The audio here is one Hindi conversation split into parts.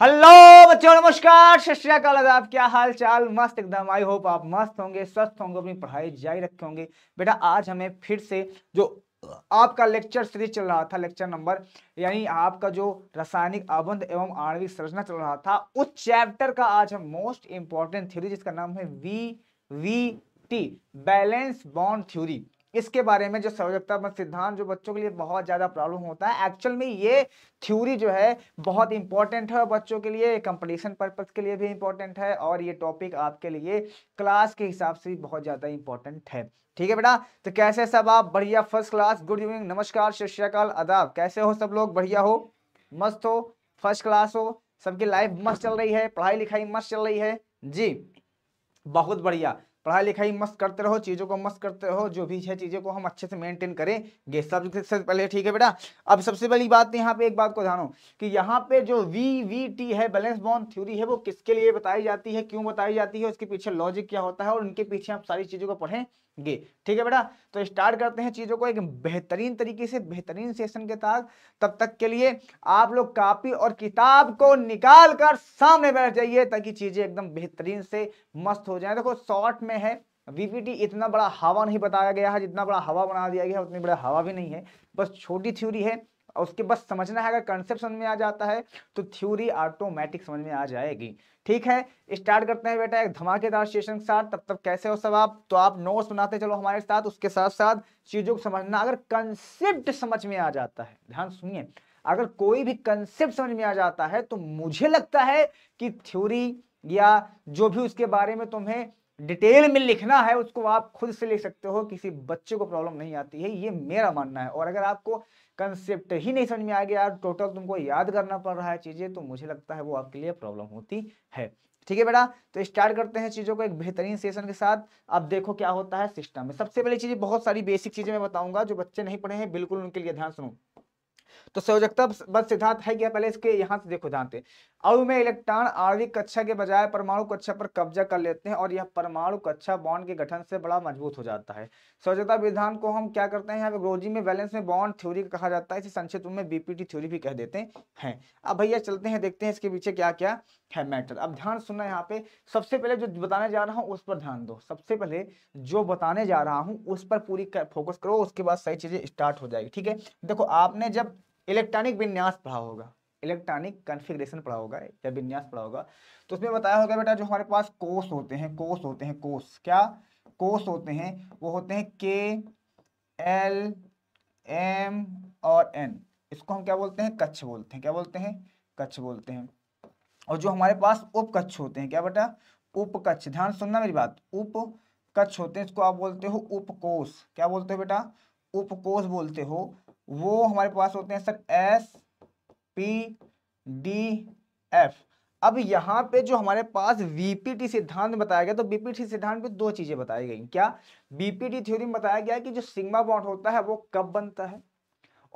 हेलो बच्चों नमस्कार सत श्रीकाल आप क्या हाल चाल मस्त एकदम आई होप आप मस्त होंगे स्वस्थ होंगे अपनी पढ़ाई जारी रखे होंगे बेटा आज हमें फिर से जो आपका लेक्चर सीरीज चल रहा था लेक्चर नंबर यानी आपका जो रासायनिक आबंध एवं आणविक संरचना चल रहा था उस चैप्टर का आज हम मोस्ट इंपॉर्टेंट थ्योरी जिसका नाम है V V T valence bond theory इसके बारे में जो सर्वजकता सिद्धांत जो बच्चों के लिए बहुत ज़्यादा प्रॉब्लम होता है एक्चुअल में ये थ्योरी जो है बहुत इंपॉर्टेंट है बच्चों के लिए कंपटीशन पर्पज के लिए भी इंपॉर्टेंट है और ये टॉपिक आपके लिए क्लास के हिसाब से भी बहुत ज़्यादा इंपॉर्टेंट है ठीक है बेटा तो कैसे सब आप बढ़िया फर्स्ट क्लास गुड इवनिंग नमस्कार श्रीकाल आदाब कैसे हो सब लोग बढ़िया हो मस्त हो फर्स्ट क्लास हो सबकी लाइफ मस्त चल रही है पढ़ाई लिखाई मस्त चल रही है जी बहुत बढ़िया पढ़ाई लिखाई मस्त करते रहो चीज़ों को मस्त करते रहो जो भी है चीज़ों को हम अच्छे से मेंटेन करेंगे सबसे पहले ठीक है बेटा अब सबसे पहली बात तो यहाँ पे एक बात को ध्यानो कि यहाँ पे जो वी वी टी है बैलेंस बॉन्ड थ्योरी है वो किसके लिए बताई जाती है क्यों बताई जाती है उसके पीछे लॉजिक क्या होता है और उनके पीछे आप सारी चीज़ों को पढ़ें गे ठीक है बेटा तो स्टार्ट करते हैं चीज़ों को एक बेहतरीन तरीके से बेहतरीन सेशन के तहत तब तक के लिए आप लोग कापी और किताब को निकाल कर सामने बैठ जाइए ताकि चीज़ें एकदम बेहतरीन से मस्त हो जाए देखो शॉर्ट में है वीपीटी इतना बड़ा हवा नहीं बताया गया है जितना बड़ा हवा बना दिया गया है उतनी बड़ा हवा भी नहीं है बस छोटी थ्योरी है और उसके बस समझना है अगर कंसेप्ट समझ में आ जाता है तो थ्योरी ऑटोमेटिक समझ में आ जाएगी ठीक है स्टार्ट करते हैं बेटा एक धमाकेदार सेशन के साथ तब तक कैसे हो सब आप तो आप नोट्स बनाते चलो हमारे साथ उसके साथ साथ चीज़ों को समझना अगर कंसेप्ट समझ में आ जाता है ध्यान सुनिए अगर कोई भी कंसेप्ट समझ में आ जाता है तो मुझे लगता है कि थ्योरी या जो भी उसके बारे में तुम्हें डिटेल में लिखना है उसको आप खुद से लिख सकते हो किसी बच्चे को प्रॉब्लम नहीं आती है ये मेरा मानना है और अगर आपको कंसेप्ट ही नहीं समझ में आ गया यार टोटल तुमको याद करना पड़ रहा है चीज़ें तो मुझे लगता है वो आपके लिए प्रॉब्लम होती है ठीक है बेटा तो स्टार्ट करते हैं चीज़ों को एक बेहतरीन सेशन के साथ अब देखो क्या होता है सिस्टम में सबसे पहली चीज़ बहुत सारी बेसिक चीज़ें मैं बताऊंगा जो बच्चे नहीं पढ़े हैं बिल्कुल उनके लिए ध्यान सुनो तो संयोजकता बस सिद्धांत है क्या पहले इसके यहाँ से देखो ध्यान अब में इलेक्ट्रॉन आर्विक कक्षा के बजाय परमाणु कक्षा पर कब्जा कर लेते हैं और यह परमाणु कक्षा बॉन्ड के गठन से बड़ा मजबूत हो जाता है स्वच्छता विधान को हम क्या करते हैं यहाँ पे ग्रोजी में बैलेंस में बॉन्ड थ्योरी कहा जाता है इसे संक्षिप्त में बीपीटी थ्योरी भी कह देते हैं अब भैया चलते हैं देखते हैं इसके पीछे क्या क्या है मैटर अब ध्यान सुनना यहाँ पे सबसे पहले जो बताने जा रहा हूँ उस पर ध्यान दो सबसे पहले जो बताने जा रहा हूँ उस पर पूरी फोकस करो उसके बाद सही चीजें स्टार्ट हो जाएगी ठीक है देखो आपने जब इलेक्ट्रॉनिक विन्यास पढ़ा होगा इलेक्ट्रॉनिक कन्फिग्रेशन पढ़ा होगा या विन्यास पढ़ा होगा तो उसमें बताया होगा बेटा जो हमारे पास कोष होते हैं कोष होते हैं कोष क्या कोष होते हैं वो होते हैं के एल एम और एन इसको हम क्या बोलते हैं कच्छ बोलते हैं क्या बोलते हैं कच्छ बोलते हैं और जो हमारे पास उपकच्छ होते हैं क्या बेटा उपकच्छ ध्यान सुनना मेरी बात उपकच्छ होते हैं इसको आप बोलते हो उपकोष क्या बोलते हो बेटा उपकोष बोलते हो वो हमारे पास होते हैं sir S P D F अब यहाँ पे जो हमारे पास वीपीटी सिद्धांत बताया गया तो बीपीटी सिद्धांत पे दो चीजें बताई गई क्या बीपीटी थ्योरी में बताया गया कि जो सिग्मा बॉन्ड होता है वो कब बनता है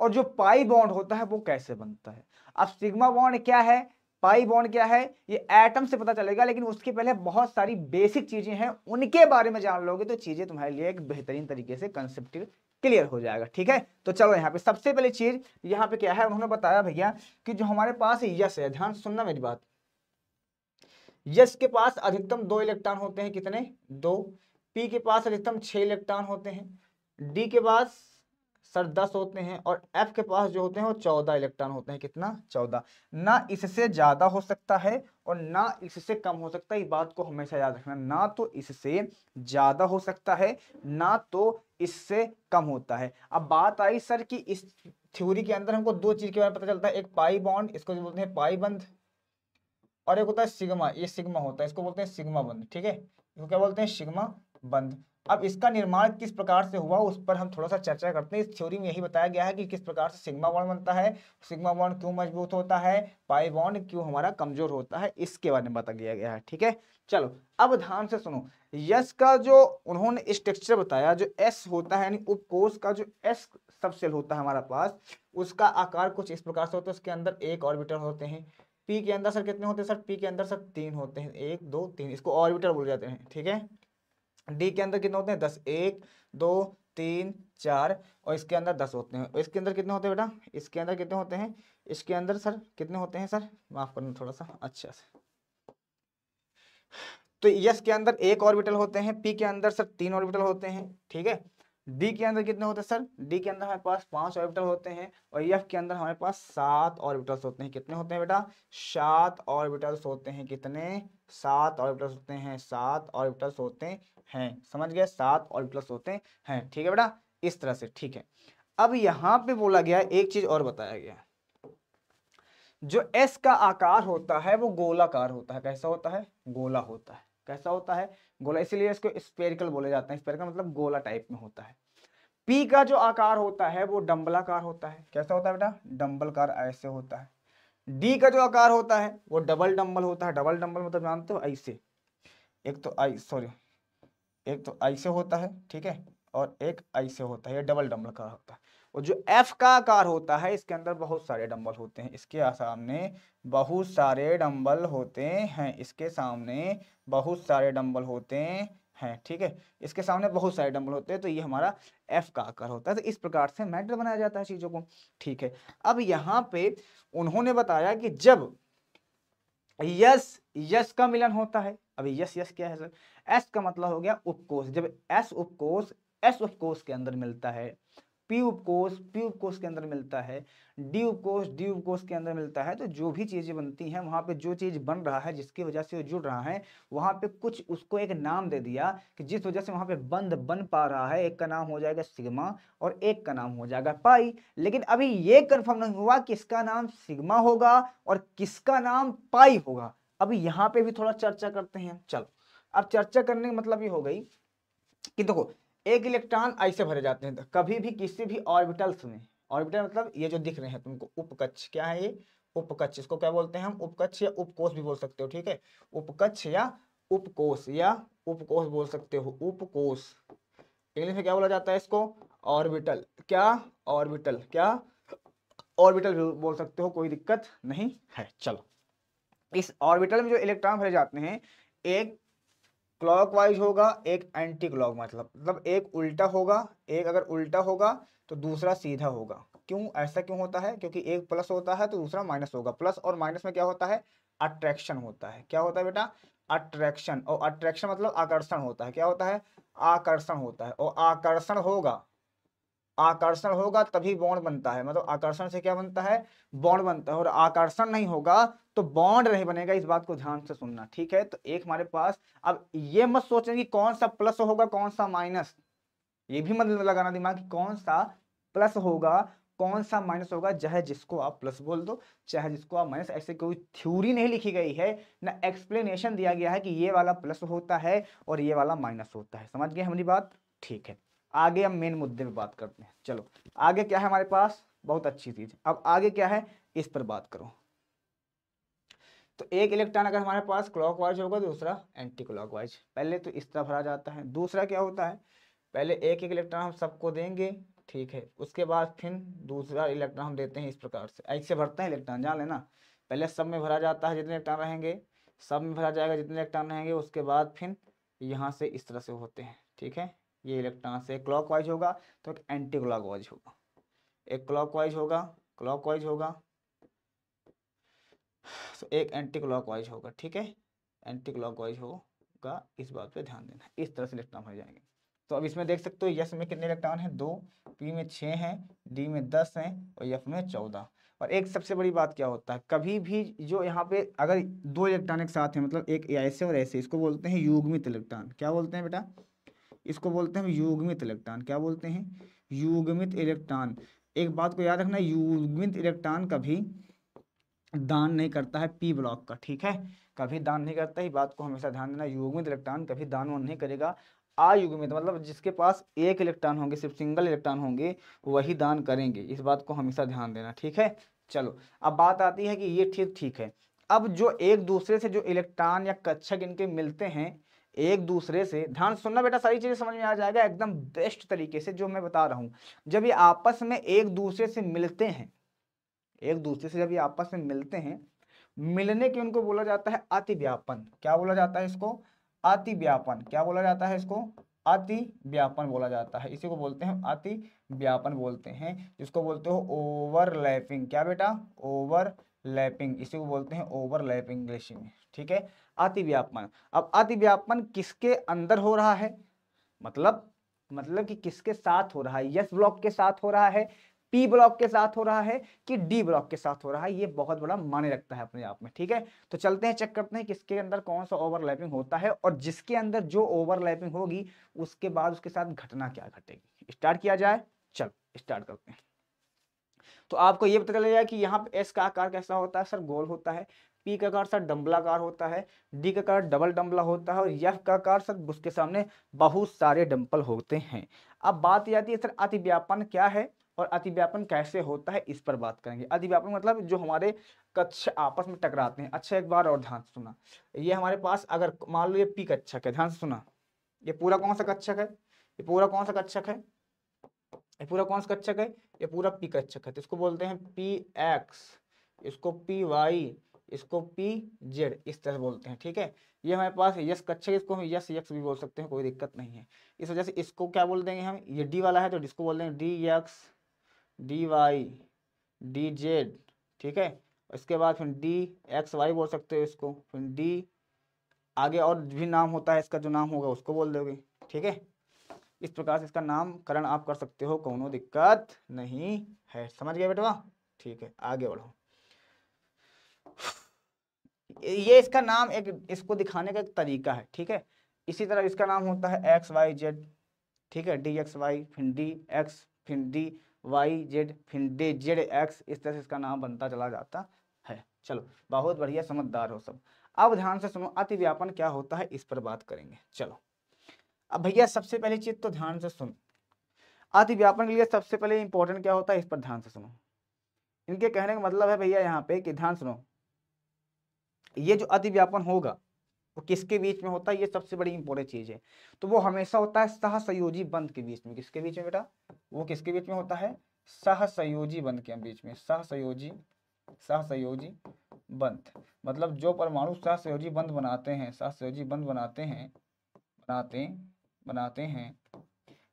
और जो पाई बॉन्ड होता है वो कैसे बनता है अब सिग्मा बॉन्ड क्या है पाई बॉन्ड क्या है ये एटम से पता चलेगा लेकिन उसके पहले बहुत सारी बेसिक चीजें हैं उनके बारे में जान लोगे तो चीजें तुम्हारे लिए एक बेहतरीन तरीके से कंसेप्ट क्लियर हो जाएगा ठीक है तो चलो यहाँ पे सबसे पहले चीज यहाँ पे क्या है उन्होंने बताया भैया कि जो हमारे पास यस है ध्यान सुनना मेरी बात यस के पास अधिकतम दो इलेक्ट्रॉन होते हैं कितने दो पी के पास अधिकतम छह इलेक्ट्रॉन होते हैं डी के पास सर दस होते हैं और एफ के पास जो होते हैं वो चौदह इलेक्ट्रॉन होते हैं कितना चौदह ना इससे ज़्यादा हो सकता है और ना इससे कम हो सकता है इस बात को हमेशा याद रखना ना तो इससे ज़्यादा हो सकता है ना तो इससे कम होता है अब बात आई सर कि इस थ्योरी के अंदर हमको दो चीज के बारे में पता चलता है एक पाई बॉन्ड इसको जो बोलते हैं पाई बंद और एक होता है सिग्मा ये सिग्मा होता है इसको बोलते हैं सिग्मा बंद ठीक है इसको क्या बोलते हैं सिग्मा बंद अब इसका निर्माण किस प्रकार से हुआ उस पर हम थोड़ा सा चर्चा करते हैं इस थ्योरी में यही बताया गया है कि किस प्रकार से सिग्मा बॉन्ड बनता है सिग्मा बॉन्ड क्यों मजबूत होता है पाई बॉन्ड क्यों हमारा कमजोर होता है इसके बारे में बता दिया गया है ठीक है चलो अब ध्यान से सुनो यस का जो उन्होंने स्ट्रक्चर बताया जो एस होता है यानी उपकोष का जो एस सब सेल होता है हमारा पास उसका आकार कुछ इस प्रकार से होता है उसके अंदर एक ऑर्बिटर होते हैं पी के अंदर सर कितने होते हैं सर पी के अंदर सर तीन होते हैं एक दो तीन इसको ऑर्बिटर बोल जाते हैं ठीक है डी के अंदर कितने होते हैं दस एक दो तीन चार और इसके अंदर दस होते हैं इसके अंदर कितने होते हैं बेटा इसके अंदर कितने होते हैं इसके अंदर सर कितने होते हैं सर माफ करना थोड़ा सा अच्छा सर तो यस के अंदर एक ऑर्बिटल होते हैं पी के अंदर सर तीन ऑर्बिटल होते हैं ठीक है डी के अंदर कितने होते हैं सर डी के अंदर हमारे पास पांच ऑर्बिटल होते हैं और यफ के अंदर हमारे पास सात ऑर्बिटल्स होते हैं कितने होते हैं बेटा सात ऑर्बिटल्स होते हैं कितने सात ऑर्बिटल्स होते हैं सात ऑर्बिटल्स होते हैं हैं समझ गया सात और प्लस होते हैं ठीक है बेटा इस तरह से ठीक है अब यहाँ पे बोला गया एक चीज और बताया गया जो एस का आकार होता है वो गोलाकार होता है कैसा होता है गोला होता है कैसा होता है गोला इसीलिए इसको स्पेरिकल बोले जाते हैं स्पेरिकल मतलब गोला टाइप में होता है पी का जो आकार होता है वो डम्बलाकार होता है कैसा होता है बेटा डम्बलकार ऐसे होता है डी का जो आकार होता है वो डबल डम्बल होता है डबल डम्बल मतलब जानते हो ऐसे एक तो आई सॉरी एक तो ऐसे होता है ठीक है और एक ऐसे होता है ये डबल डम्बल का होता है और जो एफ का आकार होता है इसके अंदर बहुत सारे डम्बल होते हैं इसके सामने बहुत सारे डम्बल होते हैं इसके सामने बहुत सारे डम्बल होते हैं ठीक है इसके सामने बहुत सारे डम्बल होते हैं तो ये हमारा एफ का आकार होता है तो इस प्रकार से मैटर बनाया जाता है चीज़ों को ठीक है अब यहाँ पे उन्होंने बताया कि जब यस यस का मिलन होता है अभी यस यस क्या है सर एस का मतलब हो गया उपकोष जब एस उपकोष एस उपकोष के अंदर मिलता है पी उपकोष पी उपकोष के अंदर मिलता है डी उपकोष डी उपकोष के अंदर मिलता है तो जो भी चीज़ें बनती हैं वहाँ पे जो चीज़ बन रहा है जिसकी वजह से वो जुड़ रहा है वहाँ पे कुछ उसको एक नाम दे दिया कि जिस वजह से वहाँ पे बंद बन पा रहा है एक का नाम हो जाएगा सिग्मा और एक का नाम हो जाएगा पाई लेकिन अभी ये कन्फर्म नहीं हुआ किसका नाम सिगमा होगा और किसका नाम पाई होगा अब यहाँ पे भी थोड़ा चर्चा करते हैं चलो अब चर्चा करने का मतलब ये हो गई कि देखो एक इलेक्ट्रॉन ऐसे भरे जाते हैं कभी भी किसी भी ऑर्बिटल्स में ऑर्बिटल मतलब ये जो दिख रहे हैं तुमको उपकक्ष क्या है ये उपकक्ष इसको क्या बोलते हैं हम उपकक्ष या उपकोष भी बोल सकते हो ठीक है उपकक्ष या उपकोष या उपकोष बोल सकते हो उपकोष इंग्लिश में क्या बोला जाता है इसको ऑर्बिटल क्या ऑर्बिटल क्या ऑर्बिटल बोल सकते हो कोई दिक्कत नहीं है चलो इस ऑर्बिटल में जो इलेक्ट्रॉन भरे जाते हैं एक क्लॉकवाइज होगा एक एंटी क्लॉक मतलब मतलब एक उल्टा होगा एक अगर उल्टा होगा तो दूसरा सीधा होगा क्यों ऐसा क्यों होता है क्योंकि एक प्लस होता है तो दूसरा माइनस होगा प्लस और माइनस में क्या होता है अट्रैक्शन होता है क्या होता है बेटा अट्रैक्शन और अट्रैक्शन मतलब आकर्षण होता है क्या होता है आकर्षण होता है और आकर्षण होगा आकर्षण होगा तभी बॉन्ड बनता है मतलब आकर्षण से क्या बनता है बॉन्ड बनता है और आकर्षण नहीं होगा तो बॉन्ड नहीं बनेगा इस बात को ध्यान से सुनना ठीक है तो एक हमारे पास अब ये मत सोचें कि कौन सा प्लस होगा कौन सा माइनस ये भी मत लगाना दिमाग कि कौन सा प्लस होगा कौन सा माइनस होगा चाहे जिसको आप प्लस बोल दो चाहे जिसको आप माइनस ऐसे कोई थ्योरी नहीं लिखी गई है ना एक्सप्लेनेशन दिया गया है कि ये वाला प्लस होता है और ये वाला माइनस होता है समझ गए हमारी बात ठीक है आगे हम मेन मुद्दे पे बात करते हैं चलो आगे क्या है हमारे पास बहुत अच्छी चीज़ अब आगे क्या है इस पर बात करो तो एक इलेक्ट्रॉन अगर हमारे पास क्लॉकवाइज होगा दूसरा एंटी क्लॉकवाइज पहले तो इस तरह भरा जाता है दूसरा क्या होता है पहले एक एक इलेक्ट्रॉन हम सबको देंगे ठीक है उसके बाद फिर दूसरा इलेक्ट्रॉन हम देते हैं इस प्रकार से ऐसे भरते हैं इलेक्ट्रॉन जान लेना पहले सब में भरा जाता है जितने इलेक्ट्रॉन रहेंगे सब में भरा जाएगा जितने इलेक्ट्रॉन रहेंगे उसके बाद फिर यहाँ से इस तरह से होते हैं ठीक है ये इलेक्ट्रॉन से क्लॉक होगा तो एक एंटी क्लॉक होगा एक क्लॉक होगा क्लॉक होगा तो एक एंटी क्लॉक वाइज होगा ठीक है एंटी क्लॉक वाइज होगा इस बात पे ध्यान देना इस तरह से इलेक्ट्रॉन हो जाएंगे तो अब इसमें देख सकते हो यस में कितने इलेक्ट्रॉन हैं दो पी में छः हैं डी में दस हैं और यफ में चौदह और एक सबसे बड़ी बात क्या होता है कभी भी जो यहाँ पे अगर दो इलेक्ट्रॉन एक साथ हैं मतलब एक ऐसे और ऐसे इसको बोलते हैं युग्मित इलेक्ट्रॉन क्या बोलते हैं बेटा इसको बोलते हैं युग्मित इलेक्ट्रॉन क्या बोलते हैं युग्मित इलेक्ट्रॉन एक बात को याद रखना युग्मित इलेक्ट्रॉन कभी दान नहीं करता है पी ब्लॉक का ठीक है कभी दान नहीं करता ही बात को हमेशा ध्यान देना युग्मित तो इलेक्ट्रॉन कभी दान वो नहीं करेगा आयुग्मित तो मतलब जिसके पास एक इलेक्ट्रॉन होंगे सिर्फ सिंगल इलेक्ट्रॉन होंगे वही दान करेंगे इस बात को हमेशा ध्यान देना ठीक है चलो अब बात आती है कि ये ठीक ठीक है अब जो एक दूसरे से जो इलेक्ट्रॉन या कक्षक इनके मिलते हैं एक दूसरे से ध्यान सुनना बेटा सारी चीज़ें समझ में आ जाएगा एकदम बेस्ट तरीके से जो मैं बता रहा हूँ जब ये आपस में एक दूसरे से मिलते हैं एक दूसरे से जब ये आपस में मिलते हैं मिलने के उनको बोला जाता है अतिव्यापन क्या बोला जाता है इसको अतिव्यापन क्या बोला जाता है इसको अति व्यापन बोला जाता है इसी को बोलते हैं अति व्यापन बोलते हैं इसको बोलते हो ओवरलैपिंग क्या बेटा ओवरलैपिंग इसी को बोलते हैं ओवरलैपिंग इंग्लिश में ठीक है अति व्यापन अब अति व्यापन किसके अंदर हो रहा है मतलब मतलब कि किसके साथ हो रहा है यस ब्लॉक के साथ हो रहा है पी ब्लॉक के साथ हो रहा है कि डी ब्लॉक के साथ हो रहा है ये बहुत बड़ा माने रखता है अपने आप में ठीक है तो चलते हैं चेक करते हैं किसके अंदर कौन सा ओवरलैपिंग होता है और जिसके अंदर जो ओवरलैपिंग होगी उसके बाद उसके साथ घटना क्या घटेगी स्टार्ट किया जाए चलो स्टार्ट करते हैं तो आपको ये पता चलेगा कि यहाँ पे एस का आकार कैसा होता है सर गोल होता है पी का आकार सर डम्बलाकार होता है डी का कार डबल डम्बला होता है और यफ का कार सर उसके सामने बहुत सारे डम्पल होते हैं अब बात आती है सर अतिव्यापन क्या है और अतिव्यापन कैसे होता है इस पर बात करेंगे अतिव्यापन मतलब जो हमारे कक्ष आपस में टकराते हैं अच्छा एक बार और ध्यान से सुना ये हमारे पास अगर मान लो ये पी कक्षक है ध्यान से सुना ये पूरा कौन सा कक्षक है ये पूरा कौन सा कक्षक है ये पूरा कौन सा कक्षक है ये पूरा पी कक्षक है तो इसको बोलते हैं पी एक्स इसको पी वाई इसको पी जेड इस तरह बोलते हैं ठीक है ये हमारे पास यस कक्षक इसको हम यस यक्स भी बोल सकते हैं कोई दिक्कत नहीं है इस वजह से इसको क्या बोल देंगे हम ये डी वाला है तो इसको बोल देंगे D X D Y D Z ठीक है इसके बाद फिर डी एक्स वाई बोल सकते हो इसको फिर डी आगे और भी नाम होता है इसका जो नाम होगा उसको बोल दोगे ठीक है इस प्रकार से इसका नामकरण आप कर सकते हो कोनो दिक्कत नहीं है समझ गए बेटवा ठीक है आगे बढ़ो ये इसका नाम एक इसको दिखाने का एक तरीका है ठीक है इसी तरह इसका नाम होता है एक्स वाई जेड ठीक है डी एक्स वाई फिर डी एक्स फिर डी वाई जेड फिर जेड एक्स इस तरह से इसका नाम बनता चला जाता है चलो बहुत बढ़िया समझदार हो सब अब ध्यान से सुनो अति व्यापन क्या होता है इस पर बात करेंगे चलो अब भैया सबसे पहली चीज तो ध्यान से सुनो अति व्यापन के लिए सबसे पहले इंपॉर्टेंट क्या होता है इस पर ध्यान से सुनो इनके कहने का मतलब है भैया यहाँ पे कि ध्यान सुनो ये जो अति व्यापन होगा वो तो किसके बीच में होता है ये सबसे बड़ी इंपॉर्टेंट चीज़ है तो वो हमेशा होता है सहसयोजी बंद के बीच में किसके बीच में बेटा वो किसके बीच में होता है सहसयोजी बंद के बीच में सहसयोजी सहसयोजी बंद मतलब जो परमाणु सहसयोजी बंद बनाते हैं सहसयोजी बंद बनाते हैं बनाते बनाते हैं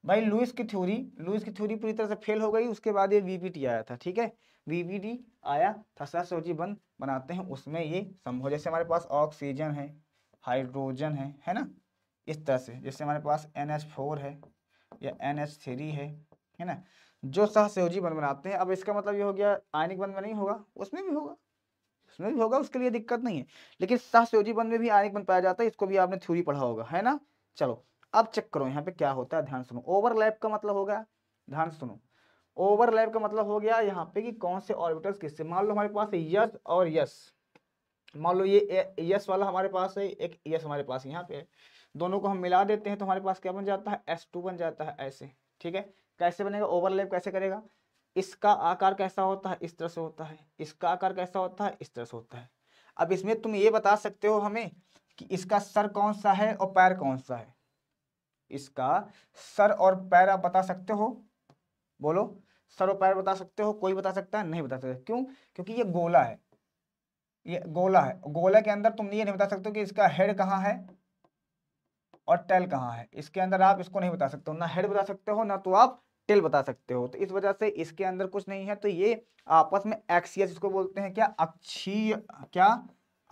भाई लुइस की थ्योरी लुइस की थ्योरी पूरी तरह से फेल हो गई उसके बाद ये वीपीटी आया था ठीक है वीपीटी आया था सहसयोजी बंद बनाते हैं उसमें ये संभव जैसे हमारे पास ऑक्सीजन है हाइड्रोजन है है ना इस तरह से जैसे हमारे पास एन एच फोर है या एन एच थ्री है है ना जो सह सहयोजी बन बनाते हैं अब इसका मतलब ये हो गया आयनिक बन में नहीं होगा उसमें भी होगा उसमें भी होगा उसके लिए दिक्कत नहीं है लेकिन सह सहयोजी बन में भी आयनिक बन पाया जाता है इसको भी आपने थ्योरी पढ़ा होगा है ना चलो अब चेक करो यहाँ पे क्या होता है ध्यान सुनो ओवरलैप का मतलब होगा ध्यान सुनो ओवरलैप का मतलब हो गया यहाँ पे कि कौन से ऑर्बिटल्स किससे मान लो हमारे पास यस और यस मान लो ये यस वाला हमारे पास है एक यस हमारे पास यहाँ पे है दोनों को हम मिला देते हैं तो हमारे पास क्या बन जाता है एस टू बन जाता है ऐसे ठीक है कैसे बनेगा ओवरलैप कैसे करेगा इसका आकार कैसा होता है इस तरह से होता है इसका आकार कैसा होता है इस तरह से होता है अब इसमें तुम ये बता सकते हो हमें कि इसका सर कौन सा है और पैर कौन सा है इसका सर और पैर आप बता सकते हो बोलो सर और पैर बता सकते हो कोई बता सकता है नहीं बता सकता क्यों क्योंकि ये गोला है ये गोला है गोला के अंदर तुम ये नहीं बता सकते कि इसका हेड कहाँ है और टेल कहाँ है इसके अंदर आप इसको नहीं बता सकते हो ना हेड बता सकते हो ना तो आप टेल बता सकते हो तो इस वजह से इसके अंदर कुछ नहीं है तो ये आपस में एक्सियस इसको बोलते हैं क्या अक्षीय क्या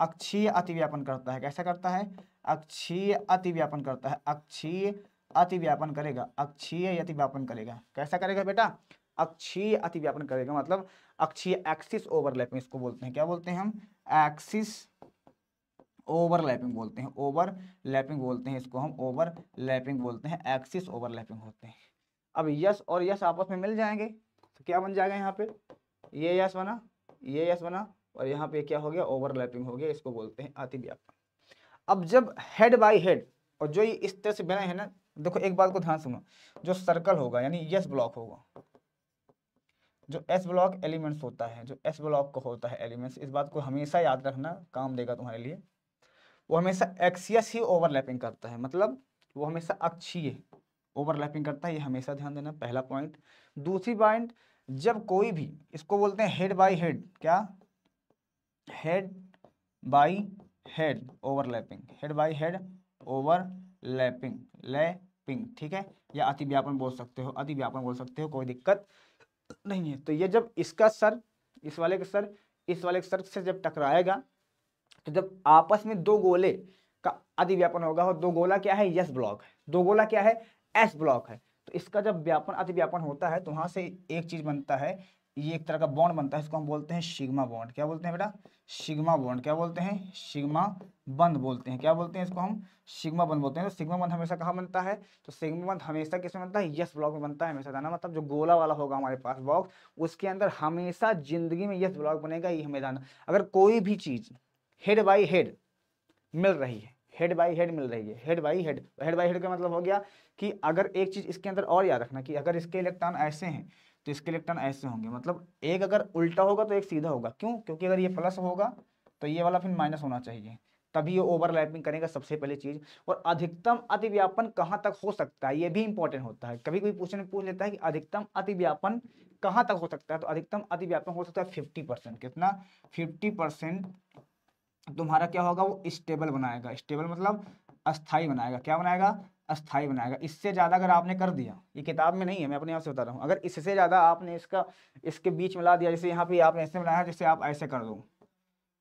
अक्षीय अतिव्यापन करता है कैसा करता है अक्षीय अतिव्यापन करता है अक्षीय अतिव्यापन करेगा अक्षीय अतिव्यापन करेगा कैसा करेगा बेटा अक्षीय अतिव्यापन करेगा मतलब अक्षीय एक्सिस ओवरलैपिंग इसको बोलते हैं क्या बोलते हैं हम एक्सिस ओवरलैपिंग बोलते हैं ओवरलैपिंग बोलते हैं इसको हम ओवरलैपिंग बोलते हैं एक्सिस ओवरलैपिंग होते हैं अब यस और यस आपस में मिल जाएंगे तो क्या बन जाएगा यहाँ पे ये यस बना ये यस बना और यहाँ पे क्या हो गया ओवरलैपिंग हो गया इसको बोलते हैं अतिव्यापन अब जब हेड बाई हेड और जो ये इस तरह से बना है ना देखो एक बात को ध्यान सुनो जो सर्कल होगा यानी यस ब्लॉक होगा जो एस ब्लॉक एलिमेंट्स होता है जो एस ब्लॉक का होता है एलिमेंट्स इस बात को हमेशा याद रखना काम देगा तुम्हारे लिए वो हमेशा एक्सियस ही ओवरलैपिंग करता है मतलब वो हमेशा अक्षीय ओवरलैपिंग करता है ये हमेशा ध्यान देना पहला पॉइंट दूसरी पॉइंट जब कोई भी इसको बोलते हैं हेड बाई हेड क्या head by head overlapping head by head overlapping lapping ठीक है या अतिव्यापन बोल सकते हो अतिव्यापन बोल सकते हो कोई दिक्कत नहीं है तो ये जब इसका सर इस वाले का सर इस वाले के सर से जब टकराएगा तो जब आपस में दो गोले का अधिव्यापन होगा और दो गोला क्या है यस ब्लॉक है दो गोला क्या है एस ब्लॉक है तो इसका जब व्यापन अति व्यापन होता है तो वहां से एक चीज़ बनता है ये एक तरह का बॉन्ड बनता है इसको हम बोलते हैं शिग्मा बॉन्ड क्या बोलते हैं बेटा शिग्मा बॉन्ड क्या बोलते हैं शिग्मा बंद बोलते हैं क्या बोलते हैं इसको हम सिग्मा बंद बोलते हैं तो सिग्मा बंद हमेशा कहाँ बनता है तो सिग्मा बंद हमेशा किसमें बनता है यस ब्लॉक में बनता है हमेशा जाना मतलब जो गोला वाला होगा हमारे पास बॉक्स उसके अंदर हमेशा जिंदगी में यस ब्लॉक बनेगा ये हमें जाना अगर कोई भी चीज़ हेड बाई हेड मिल रही है हेड बाई हेड मिल रही है head by head head by head का मतलब हो गया कि अगर एक चीज़ इसके अंदर और याद रखना कि अगर इसके इलेक्ट्रॉन ऐसे हैं तो इसके इलेक्ट्रॉन ऐसे होंगे मतलब एक अगर उल्टा होगा तो एक सीधा होगा क्यों क्योंकि अगर ये प्लस होगा तो ये वाला फिर माइनस होना चाहिए तभी ये ओवरलैपिंग करेगा सबसे पहले चीज़ और अधिकतम अतिव्यापन कहाँ तक हो सकता है ये भी इंपॉर्टेंट होता है कभी कोई पूछने पूछ लेता है कि अधिकतम अतिव्यापन कहाँ तक हो सकता है तो अधिकतम अतिव्यापन हो सकता है फिफ्टी परसेंट कितना फिफ्टी परसेंट तुम्हारा क्या होगा वो स्टेबल बनाएगा स्टेबल मतलब अस्थाई बनाएगा क्या बनाएगा अस्थाई बनाएगा इससे ज़्यादा अगर आपने कर दिया ये किताब में नहीं है मैं अपने आप से बता रहा हूँ अगर इससे ज़्यादा आपने इसका इसके बीच मिला दिया जैसे यहाँ पे आपने ऐसे बनाया जैसे आप ऐसे कर दो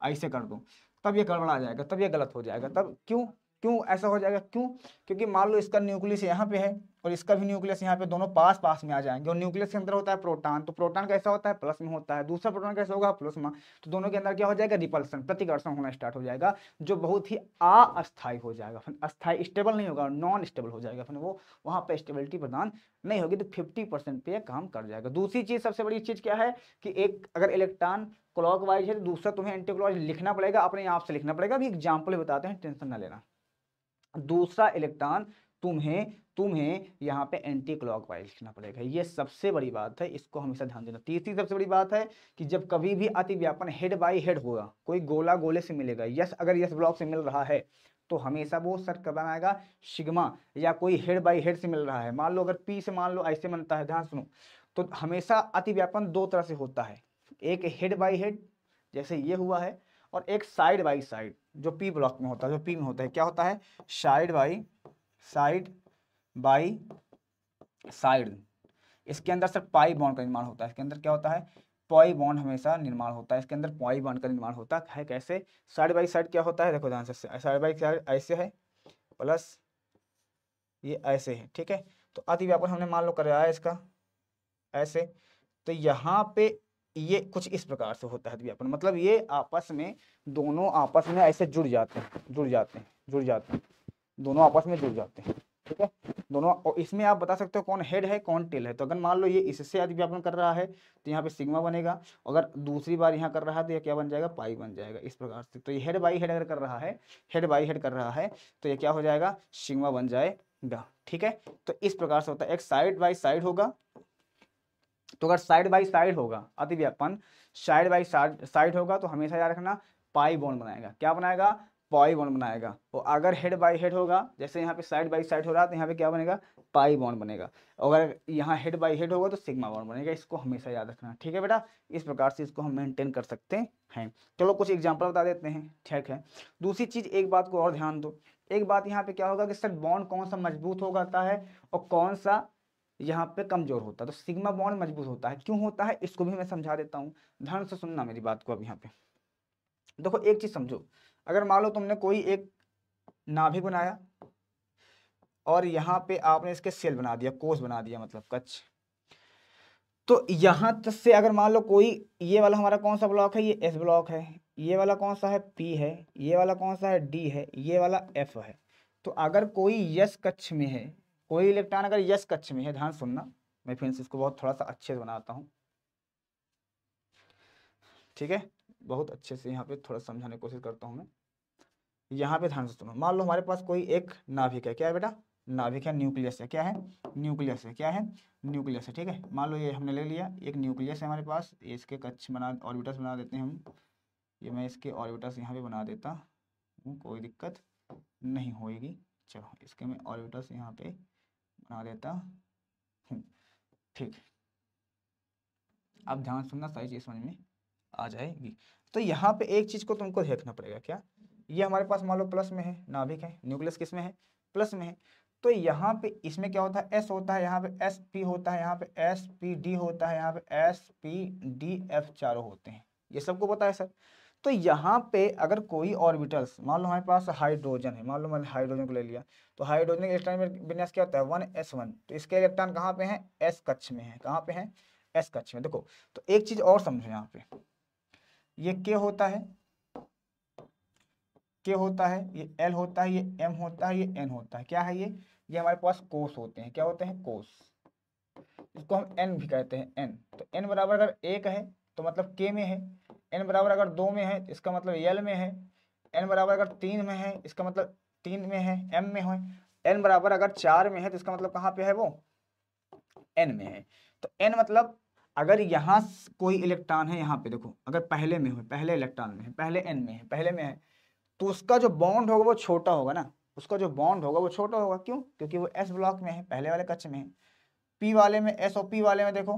ऐसे कर दो तब ये गड़बड़ा जाएगा तब ये गलत हो जाएगा तब क्यों क्यों ऐसा हो जाएगा क्यों क्योंकि मान लो इसका न्यूक्लियस यहाँ पे है और इसका भी न्यूक्लियस यहाँ पे दोनों पास पास में आ जाएंगे और न्यूक्लियस के अंदर होता है प्रोटॉन तो प्रोटॉन कैसा होता है प्लस में होता है दूसरा प्रोटॉन कैसा होगा प्लस में तो दोनों के अंदर क्या हो जाएगा रिपल्सन प्रतिकर्षण होना स्टार्ट हो जाएगा जो बहुत ही अस्थायी हो जाएगा फिर अस्थायी स्टेबल नहीं होगा नॉन स्टेबल हो जाएगा फिर वो वहाँ पर स्टेबिलिटी प्रदान नहीं होगी तो फिफ्टी परसेंट पे काम कर जाएगा दूसरी चीज़ सबसे बड़ी चीज़ क्या है कि एक अगर इलेक्ट्रॉन क्लॉकवाइज है तो दूसरा तुम्हें एंटी क्लॉक लिखना पड़ेगा अपने आप से लिखना पड़ेगा अभी एग्जाम्पल बताते हैं टेंशन ना लेना दूसरा इलेक्ट्रॉन तुम्हें तुम्हें यहाँ पे एंटी क्लॉक वाइज लिखना पड़ेगा ये सबसे बड़ी बात है इसको हमेशा ध्यान देना तीसरी सबसे बड़ी बात है कि जब कभी भी अतिव्यापन हेड बाई हेड होगा कोई गोला गोले से मिलेगा यस अगर यस ब्लॉक से मिल रहा है तो हमेशा वो सर कब बनाएगा शिगमा या कोई हेड बाई हेड से मिल रहा है मान लो अगर पी से मान लो ऐसे बनता है ध्यान सुनो तो हमेशा अतिव्यापन दो तरह से होता है एक हेड बाई हेड जैसे ये हुआ है और एक साइड बाई साइड जो पी ब्लॉक में होता है जो पी में होता है क्या होता है side by side by side इसके अंदर सर पाई बॉन्ड का निर्माण होता है इसके अंदर क्या होता है पॉई बॉन्ड हमेशा निर्माण होता है इसके अंदर पॉई बॉन्ड का निर्माण होता है कैसे साइड बाई साइड क्या होता है देखो ध्यान से साइड बाई साइड ऐसे है प्लस ये ऐसे है ठीक है तो अति अतिव्यापन हमने मान लो कराया इसका ऐसे तो यहाँ पे ये कुछ इस प्रकार से होता है अतिव्यापन मतलब ये आपस में दोनों आपस में ऐसे जुड़ जाते हैं जुड़ जाते हैं जुड़ जाते हैं दोनों आपस में जुड़ जाते हैं ठीक है दोनों और इसमें आप बता सकते हो कौन हेड है कौन टेल है तो अगर मान लो ये इससे अधिव्यापन कर रहा है तो यहाँ पे सिग्मा बनेगा अगर दूसरी बार यहाँ कर रहा है तो यह क्या बन जाएगा पाई बन जाएगा इस प्रकार से तो ये हेड बाई हेड अगर कर रहा है हेड बाई हेड कर रहा है तो ये क्या हो जाएगा सिग्मा बन जाएगा ठीक है तो इस प्रकार से होता है एक साइड बाई साइड होगा तो अगर साइड बाई साइड होगा अतिव्यापन साइड बाई साइड होगा तो हमेशा याद रखना पाई बॉन्ड बनाएगा क्या बनाएगा पाई बॉन्ड बनाएगा और तो अगर हेड बाई हेड होगा जैसे यहाँ पे साइड बाई साइड हो रहा है तो यहाँ पे क्या बनेगा पाई बॉन्ड बनेगा अगर यहाँ हेड बाई हेड होगा तो सिग्मा बॉन्ड बनेगा इसको हमेशा याद रखना ठीक है बेटा इस प्रकार से इसको हम मेंटेन कर सकते हैं चलो कुछ एग्जाम्पल बता देते हैं ठीक है दूसरी चीज़ एक बात को और ध्यान दो एक बात यहाँ पे क्या होगा कि सर बॉन्ड कौन सा मजबूत हो जाता है और कौन सा यहाँ पे कमजोर होता है तो सिग्मा बॉन्ड मजबूत होता है क्यों होता है इसको भी मैं समझा देता हूँ ध्यान से सुनना मेरी बात को अब यहाँ पे देखो एक चीज़ समझो अगर मान लो तुमने कोई एक नाभिक बनाया और यहाँ पे आपने इसके सेल बना दिया कोस बना दिया मतलब कच्छ तो यहाँ तक से अगर मान लो कोई ये वाला हमारा कौन सा ब्लॉक है ये एस ब्लॉक है ये वाला कौन सा है पी है ये वाला कौन सा है डी है ये वाला एफ है तो अगर कोई यस कच्छ में है कोई इलेक्ट्रॉन अगर यस कच्छ में है ध्यान सुनना मैं फिर इसको बहुत थोड़ा सा अच्छे से बनाता हूँ ठीक है बहुत अच्छे से यहाँ पे थोड़ा समझाने की कोशिश करता हूँ मैं यहाँ पे ध्यान से सुनो मान लो हमारे पास कोई एक नाभिक है क्या है बेटा नाभिक है न्यूक्लियस है क्या है न्यूक्लियस है क्या है न्यूक्लियस है ठीक है मान लो ये हमने ले लिया एक न्यूक्लियस है हमारे पास इसके कच्छ बना ऑर्बिटस बना देते हैं हम ये मैं इसके ऑर्बिटस यहाँ पे बना देता हूँ कोई दिक्कत नहीं होगी चलो इसके मैं ऑर्बिटस यहाँ पे बना देता हूँ ठीक अब ध्यान सुनना सारी चीज़ समझ में आ जाएगी तो यहाँ पे एक चीज़ को तुमको देखना पड़ेगा क्या ये हमारे पास मान लो प्लस में है नाभिक है न्यूक्लियस किस में है प्लस में है तो यहाँ पे इसमें क्या होता है एस होता है यहाँ पे एस पी होता है यहाँ पे एस पी डी होता है यहाँ पे एस पी डी एफ चारों होते हैं ये सबको पता है सर तो यहाँ पे अगर कोई ऑर्बिटल्स मान लो हमारे पास हाइड्रोजन है मान लो मैंने हाइड्रोजन को ले लिया तो हाइड्रोजन के इलेक्ट्रॉन विन्यास क्या होता है वन एस वन तो इसके इलेक्ट्रॉन कहाँ पे हैं एस कच्छ में है कहाँ पे हैं एस कच्छ में देखो तो एक चीज़ और समझो यहाँ पे ये के होता है के होता है ये एल होता है ये एम होता है ये एन होता है क्या है ये ये हमारे पास कोस होते हैं क्या होते हैं कोस इसको हम एन भी कहते हैं एन तो एन बराबर अगर एक है तो मतलब के में है एन बराबर अगर दो में है इसका मतलब एल में है एन बराबर अगर तीन में है इसका मतलब तीन में है एम में है एन बराबर अगर चार में है तो इसका मतलब कहाँ पे है वो एन में है तो एन मतलब अगर यहाँ कोई इलेक्ट्रॉन है यहाँ पे देखो अगर पहले में हो पहले इलेक्ट्रॉन में है पहले एन में है पहले में है तो उसका जो बॉन्ड होगा वो छोटा होगा ना उसका जो बॉन्ड होगा वो छोटा होगा क्यों क्योंकि वो एस ब्लॉक में है पहले वाले कच्छ में है पी वाले में एस और पी वाले में देखो